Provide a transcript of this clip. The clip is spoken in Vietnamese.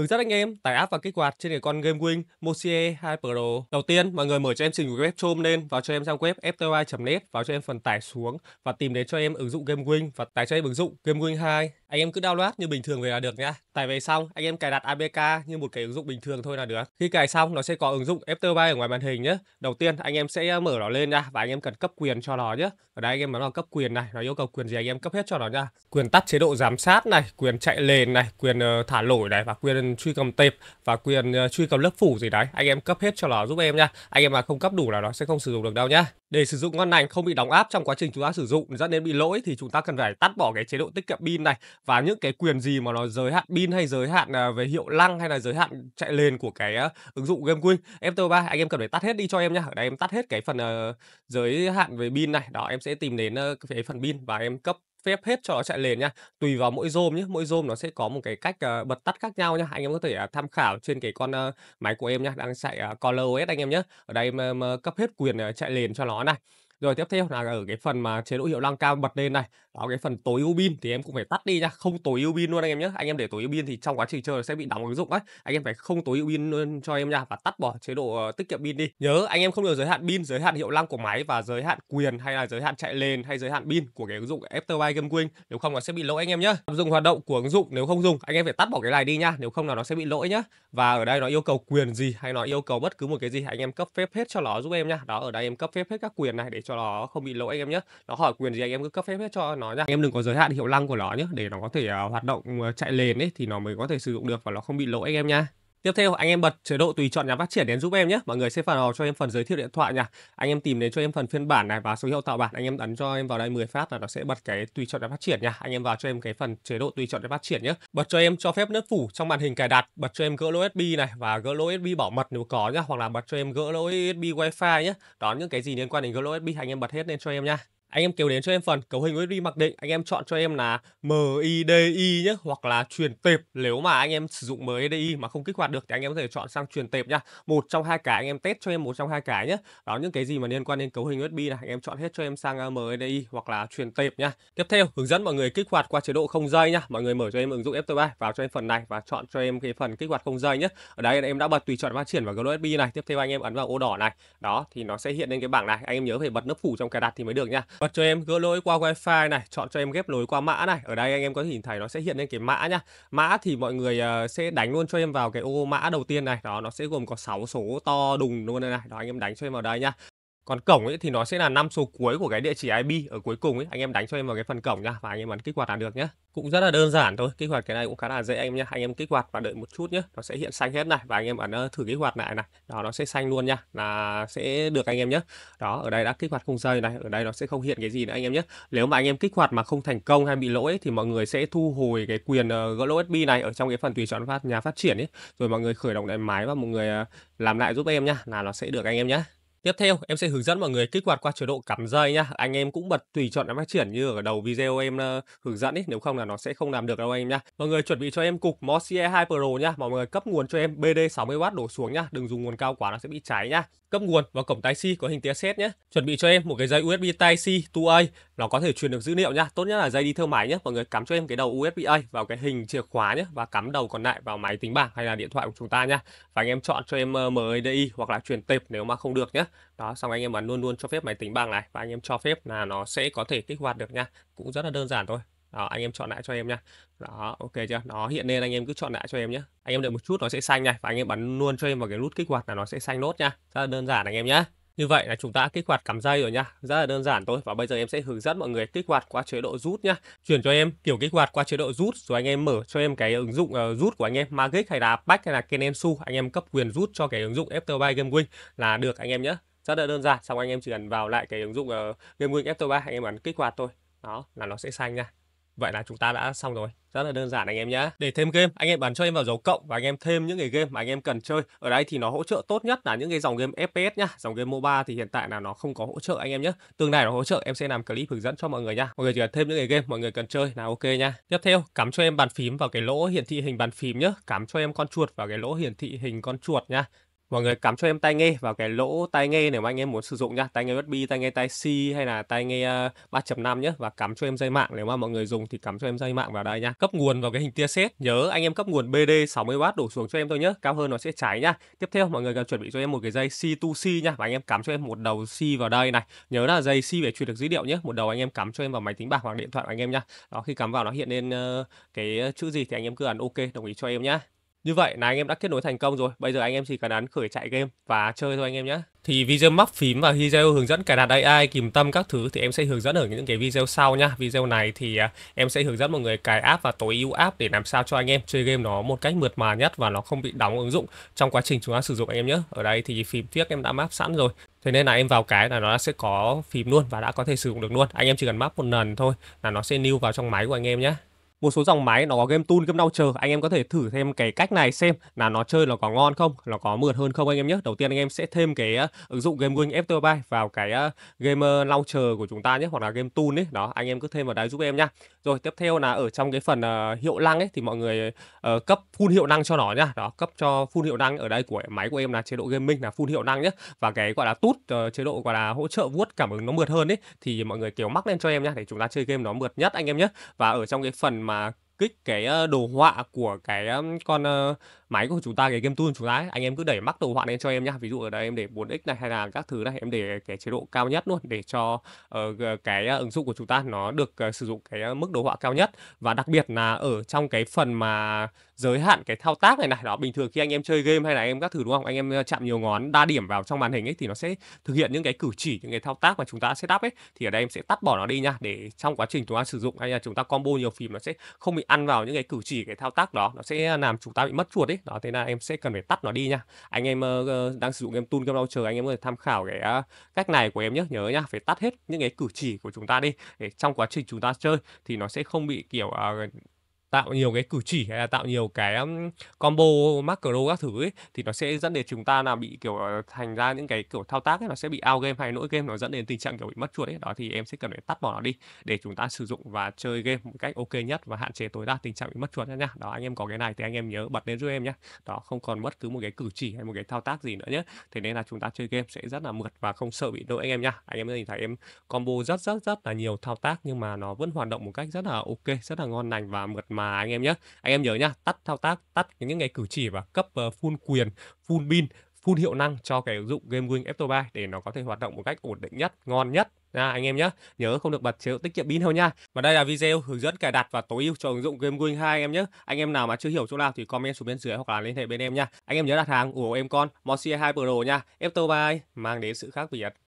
hướng dẫn anh em tải app và kích hoạt trên cái con game GameWing Mocie 2 Pro. Đầu tiên, mọi người mở cho em trình của web Chrome lên, vào cho em trang web ftoi.net, vào cho em phần tải xuống và tìm đến cho em ứng dụng game GameWing và tải cho em ứng dụng game GameWing 2 anh em cứ download như bình thường về là được nha tải về xong anh em cài đặt apk như một cái ứng dụng bình thường thôi là được khi cài xong nó sẽ có ứng dụng after ở ngoài màn hình nhé đầu tiên anh em sẽ ờ, mở nó lên nha và anh em cần cấp quyền cho nó nhé ở đây anh em bấm vào cấp quyền này nó yêu cầu quyền gì anh em cấp hết cho nó nha quyền tắt chế độ giám sát này quyền chạy nền này quyền ờ, thả lỗi này và quyền truy cầm tệp và quyền ờ, truy cầm lớp phủ gì đấy anh em cấp hết cho nó giúp em nha anh em mà không cấp đủ là nó sẽ không sử dụng được đâu nhá để sử dụng ngon lành không bị đóng áp trong quá trình chúng ta sử dụng dẫn đến bị lỗi thì chúng ta cần phải tắt bỏ cái chế độ tích kiệm pin này và những cái quyền gì mà nó giới hạn pin hay giới hạn à, về hiệu năng hay là giới hạn chạy nền của cái ứng dụng game GameQueen FTO ba anh em cần phải tắt hết đi cho em nhá đây em tắt hết cái phần ờ, giới hạn về pin này đó em sẽ tìm đến cái phần pin và em cấp phép hết cho nó chạy nền nhá, tùy vào mỗi zoom nhé mỗi zoom nó sẽ có một cái cách ờ, bật tắt khác nhau nhá, anh em có thể à, tham khảo trên cái con máy của em nhá đang chạy uh, color os anh em nhé ở đây em cấp hết quyền ờ, chạy nền cho nó này rồi tiếp theo là ở cái phần mà chế độ hiệu năng cao bật lên này, đó cái phần tối ưu pin thì em cũng phải tắt đi nha, không tối ưu pin luôn anh em nhé. Anh em để tối ưu pin thì trong quá trình chơi sẽ bị đóng ứng dụng đấy. Anh em phải không tối ưu pin luôn cho em nha và tắt bỏ chế độ ờ, tiết kiệm pin đi. Nhớ anh em không được giới hạn pin, giới hạn hiệu năng của máy và giới hạn quyền hay là giới hạn chạy lên hay giới hạn pin của cái ứng dụng Afterbuy GameQueen. Nếu không nó sẽ bị lỗi anh em nhé. dùng hoạt động của ứng dụng nếu không dùng, anh em phải tắt bỏ cái này đi nha, nếu không là nó sẽ bị lỗi nhá. Và ở đây nó yêu cầu quyền gì hay nó yêu cầu bất cứ một cái gì anh em cấp phép hết cho nó giúp em nhá, Đó ở đây em cấp phép hết các quyền này để cho cho nó không bị lỗi anh em nhé nó hỏi quyền gì anh em cứ cấp phép hết cho nó nha anh em đừng có giới hạn hiệu năng của nó nhé để nó có thể à, hoạt động à, chạy lền ấy thì nó mới có thể sử dụng được và nó không bị lỗi anh em nha Tiếp theo anh em bật chế độ tùy chọn nhà phát triển đến giúp em nhé. Mọi người sẽ vào cho em phần giới thiệu điện thoại nha. Anh em tìm đến cho em phần phiên bản này và số hiệu tạo bản. Anh em ấn cho em vào đây 10 phát là nó sẽ bật cái tùy chọn nhà phát triển nha. Anh em vào cho em cái phần chế độ tùy chọn nhà phát triển nhé. Bật cho em cho phép nước phủ trong màn hình cài đặt. Bật cho em gỡ lỗ USB này và gỡ lỗ USB bảo mật nếu có nhá. Hoặc là bật cho em gỡ lỗ USB Wi-Fi nhé. Đó những cái gì liên quan đến gỡ lỗ USB anh em bật hết lên cho em nha anh em kéo đến cho em phần cấu hình USB mặc định anh em chọn cho em là MIDI nhé hoặc là truyền tệp nếu mà anh em sử dụng MIDI mà không kích hoạt được thì anh em có thể chọn sang truyền tệp nhá một trong hai cái anh em test cho em một trong hai cái nhé đó những cái gì mà liên quan đến cấu hình USB là anh em chọn hết cho em sang ờ, MIDI hoặc là truyền tệp nhá tiếp theo hướng dẫn mọi người kích hoạt qua chế độ không dây nhá mọi người mở cho em ứng dụng f vào cho em phần này và chọn cho em cái phần kích hoạt không dây nhé ở đây em đã bật tùy chọn phát triển và USB này tiếp theo anh em ấn vào ô đỏ này đó thì nó sẽ hiện lên cái bảng này anh em nhớ phải bật nấp phủ trong cài đặt thì mới được nhá Bật cho em gỡ lỗi qua wifi này, chọn cho em ghép nối qua mã này. Ở đây anh em có thể nhìn thấy nó sẽ hiện lên cái mã nhá. Mã thì mọi người ờ, sẽ đánh luôn cho em vào cái ô mã đầu tiên này. Đó nó sẽ gồm có 6 số to đùng luôn đây này. Đó anh em đánh cho em vào đây nhá còn cổng ấy thì nó sẽ là năm số cuối của cái địa chỉ IP ở cuối cùng ấy anh em đánh cho em vào cái phần cổng nhá và anh em ấn kích hoạt là được nhé, cũng rất là đơn giản thôi kích hoạt cái này cũng khá là dễ anh em nhá anh em kích hoạt và đợi một chút nhé, nó sẽ hiện xanh hết này và anh em ấn ờ, thử kích hoạt lại này đó nó sẽ xanh luôn nhá là sẽ được anh em nhé đó ở đây đã kích hoạt không dây này ở đây nó sẽ không hiện cái gì nữa anh em nhé nếu mà anh em kích hoạt mà không thành công hay bị lỗi thì mọi người sẽ thu hồi cái quyền ờ, gỡ USB này ở trong cái phần tùy chọn phát nhà phát triển ấy rồi mọi người khởi động lại máy và mọi người ờ, làm lại giúp em nhá là nó sẽ được anh em nhé Tiếp theo em sẽ hướng dẫn mọi người kích hoạt qua chế độ cắm dây nhá. Anh em cũng bật tùy chọn đã phát triển như ở đầu video em ờ, hướng dẫn ý, nếu không là nó sẽ không làm được đâu anh em nhá. Mọi người chuẩn bị cho em cục MOSIE 2 Pro nhá. Mọi người cấp nguồn cho em BD 60W đổ xuống nhá. Đừng dùng nguồn cao quá nó sẽ bị cháy nhá. Cấp nguồn vào cổng tai c có hình tia sét nhé. Chuẩn bị cho em một cái dây USB Type-C 2A, nó có thể truyền được dữ liệu nhá. Tốt nhất là dây đi theo máy nhá Mọi người cắm cho em cái đầu USB-A vào cái hình chìa khóa nhá và cắm đầu còn lại vào máy tính bảng hay là điện thoại của chúng ta nhá. Và anh em chọn cho em ờ, MIDI hoặc là truyền tệp nếu mà không được nhá đó xong anh em ấn luôn luôn cho phép máy tính bằng này và anh em cho phép là nó sẽ có thể kích hoạt được nha cũng rất là đơn giản thôi đó anh em chọn lại cho em nha đó ok chưa nó hiện lên anh em cứ chọn lại cho em nhé anh em đợi một chút nó sẽ xanh này và anh em bắn luôn cho em vào cái nút kích hoạt là nó sẽ xanh nốt nha rất là đơn giản anh em nhé như vậy là chúng ta kích hoạt cắm dây rồi nhá. Rất là đơn giản thôi và bây giờ em sẽ hướng dẫn mọi người kích hoạt qua chế độ rút nhá. Chuyển cho em kiểu kích hoạt qua chế độ rút rồi anh em mở cho em cái ứng dụng uh, rút của anh em Magic hay là Pack hay là Kenensu, anh em cấp quyền rút cho cái ứng dụng Afterbuy Gamewing là được anh em nhé Rất là đơn giản, xong anh em chỉ cần vào lại cái ứng dụng uh, ờ, Gamewing Afterbuy anh em ấn kích hoạt thôi. Đó là nó sẽ xanh nha. Vậy là chúng ta đã xong rồi. Rất là đơn giản anh em nhé. Để thêm game, anh em bắn cho em vào dấu cộng và anh em thêm những cái game mà anh em cần chơi. Ở đây thì nó hỗ trợ tốt nhất là những cái dòng game FPS nhá. Dòng game MOBA thì hiện tại là nó không có hỗ trợ anh em nhé. Tương lai nó hỗ trợ em sẽ làm clip hướng dẫn cho mọi người nhá. Mọi người chỉ cần thêm những cái game mọi người cần chơi là ok nhá. Tiếp theo, cắm cho em bàn phím vào cái lỗ hiển thị hình bàn phím nhá. Cắm cho em con chuột vào cái lỗ hiển thị hình con chuột nhá mọi người cắm cho em tai nghe vào cái lỗ tai nghe nếu mà anh em muốn sử dụng nhá tai nghe USB tai nghe tai C hay là tai nghe uh, 3.5 nhé và cắm cho em dây mạng nếu mà mọi người dùng thì cắm cho em dây mạng vào đây nha cấp nguồn vào cái hình tia sét nhớ anh em cấp nguồn BD 60W đổ xuống cho em thôi nhé cao hơn nó sẽ cháy nhá tiếp theo mọi người cần chuẩn bị cho em một cái dây c to c nhá và anh em cắm cho em một đầu C vào đây này nhớ là dây C để truyền được dữ liệu nhé một đầu anh em cắm cho em vào máy tính bảng hoặc điện thoại của anh em nhá đó khi cắm vào nó hiện lên ờ, cái chữ gì thì anh em cứ ấn OK đồng ý cho em nhá như vậy là anh em đã kết nối thành công rồi. Bây giờ anh em chỉ cần ấn khởi chạy game và chơi thôi anh em nhé. Thì video móc phím và video hướng dẫn cài đặt AI kìm tâm các thứ thì em sẽ hướng dẫn ở những cái video sau nhá Video này thì à, em sẽ hướng dẫn mọi người cài app và tối ưu app để làm sao cho anh em chơi game nó một cách mượt mà nhất và nó không bị đóng ứng dụng trong quá trình chúng ta sử dụng anh em nhé. Ở đây thì phím tiếc em đã map sẵn rồi. Thế nên là em vào cái là nó sẽ có phím luôn và đã có thể sử dụng được luôn. Anh em chỉ cần map một lần thôi là nó sẽ lưu vào trong máy của anh em nhé một số dòng máy nó có game tool game launcher anh em có thể thử thêm cái cách này xem là nó chơi nó có ngon không nó có mượt hơn không anh em nhé đầu tiên anh em sẽ thêm cái uh, ứng dụng game wing after buy vào cái uh, game ờ, launcher của chúng ta nhé hoặc là game tool ấy đó anh em cứ thêm vào đấy giúp em nhá rồi tiếp theo là ở trong cái phần uh, hiệu năng ấy thì mọi người uh, cấp full hiệu năng cho nó nhá đó cấp cho full hiệu năng ở đây của máy của em là chế độ gaming là full hiệu năng nhé và cái gọi là tút uh, chế độ gọi là hỗ trợ vuốt cảm ứng nó mượt hơn ấy thì mọi người kéo mắc lên cho em nhá để chúng ta chơi game nó mượt nhất anh em nhé và ở trong cái phần mà kích cái đồ họa của cái con máy của chúng ta cái game tool chúng ta ấy. anh em cứ đẩy mắc đồ họa lên cho em nhá ví dụ ở đây em để 4x này hay là các thứ này em để cái chế độ cao nhất luôn để cho uh, cái ứng dụng của chúng ta nó được uh, sử dụng cái mức đồ họa cao nhất và đặc biệt là ở trong cái phần mà giới hạn cái thao tác này này đó bình thường khi anh em chơi game hay là anh em các thử đúng không anh em ờ, chạm nhiều ngón đa điểm vào trong màn hình ấy thì nó sẽ thực hiện những cái cử chỉ những cái thao tác mà chúng ta sẽ đáp ấy thì ở đây em sẽ tắt bỏ nó đi nha để trong quá trình chúng ta sử dụng hay là chúng ta combo nhiều phím nó sẽ không bị ăn vào những cái cử chỉ cái thao tác đó nó sẽ làm chúng ta bị mất chuột ấy đó thế là em sẽ cần phải tắt nó đi nha anh em uh, đang sử dụng game tool game launcher anh em có thể tham khảo cái uh, cách này của em nhé nhớ nhá phải tắt hết những cái cử chỉ của chúng ta đi để trong quá trình chúng ta chơi thì nó sẽ không bị kiểu uh, tạo nhiều cái cử chỉ hay là tạo nhiều cái combo macro các thứ ấy, thì nó sẽ dẫn đến chúng ta là bị kiểu ờ, thành ra những cái kiểu thao tác ấy, nó sẽ bị out game hay nỗi game nó dẫn đến tình trạng kiểu bị mất chuột ấy đó thì em sẽ cần phải tắt bỏ nó đi để chúng ta sử dụng và chơi game một cách ok nhất và hạn chế tối đa tình trạng bị mất chuột nhá đó anh em có cái này thì anh em nhớ bật lên giúp em nhé đó không còn bất cứ một cái cử chỉ hay một cái thao tác gì nữa nhé thế nên là chúng ta chơi game sẽ rất là mượt và không sợ bị lỗi anh em nhá anh em nhìn thấy em combo rất rất rất là nhiều thao tác nhưng mà nó vẫn hoạt động một cách rất là ok rất là ngon lành và mượt mà mà anh em nhé anh em nhớ nhá tắt thao tác tắt những cái cử chỉ và cấp ờ, full quyền full pin full hiệu năng cho cái ứng dụng game wing F 3 để nó có thể hoạt động một cách ổn định nhất, ngon nhất nha anh em nhé. Nhớ không được bật chế độ tiết kiệm pin đâu nha. Và đây là video hướng dẫn cài đặt và tối ưu cho ứng dụng game wing hai anh em nhé. Anh em nào mà chưa hiểu chỗ nào thì comment xuống bên dưới hoặc là liên hệ bên em nha. Anh em nhớ đặt hàng ủng hộ em con Moxie 2 Pro nha. F 3 mang đến sự khác biệt.